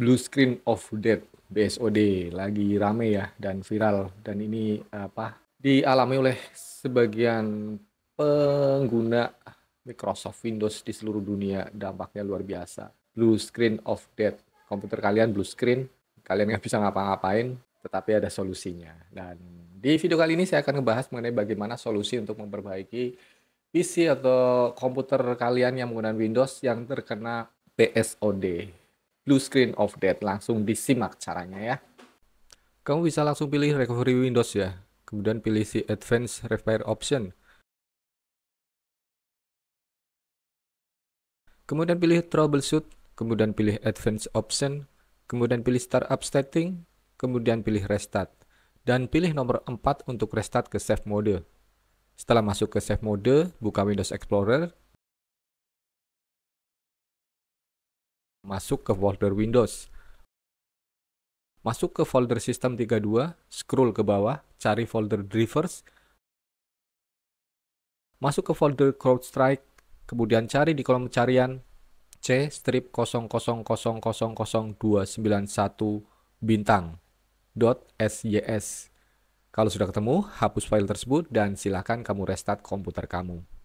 Blue Screen of Death BSOD lagi rame ya dan viral dan ini apa dialami oleh sebagian pengguna Microsoft Windows di seluruh dunia dampaknya luar biasa blue screen of death komputer kalian blue screen kalian nggak bisa ngapa-ngapain tetapi ada solusinya dan di video kali ini saya akan membahas mengenai bagaimana solusi untuk memperbaiki PC atau komputer kalian yang menggunakan Windows yang terkena PSOD blue screen of death. Langsung disimak caranya ya. Kamu bisa langsung pilih recovery Windows ya. Kemudian pilih si advanced repair option. Kemudian pilih troubleshoot, kemudian pilih advanced option, kemudian pilih startup setting, kemudian pilih restart dan pilih nomor 4 untuk restart ke save mode. Setelah masuk ke save mode, buka Windows Explorer, masuk ke folder Windows. Masuk ke folder sistem 32, scroll ke bawah, cari folder drivers. Masuk ke folder CrowdStrike, kemudian cari di kolom pencarian C strip 00000291 bintang .sys. Kalau sudah ketemu, hapus file tersebut dan silakan kamu restart komputer kamu.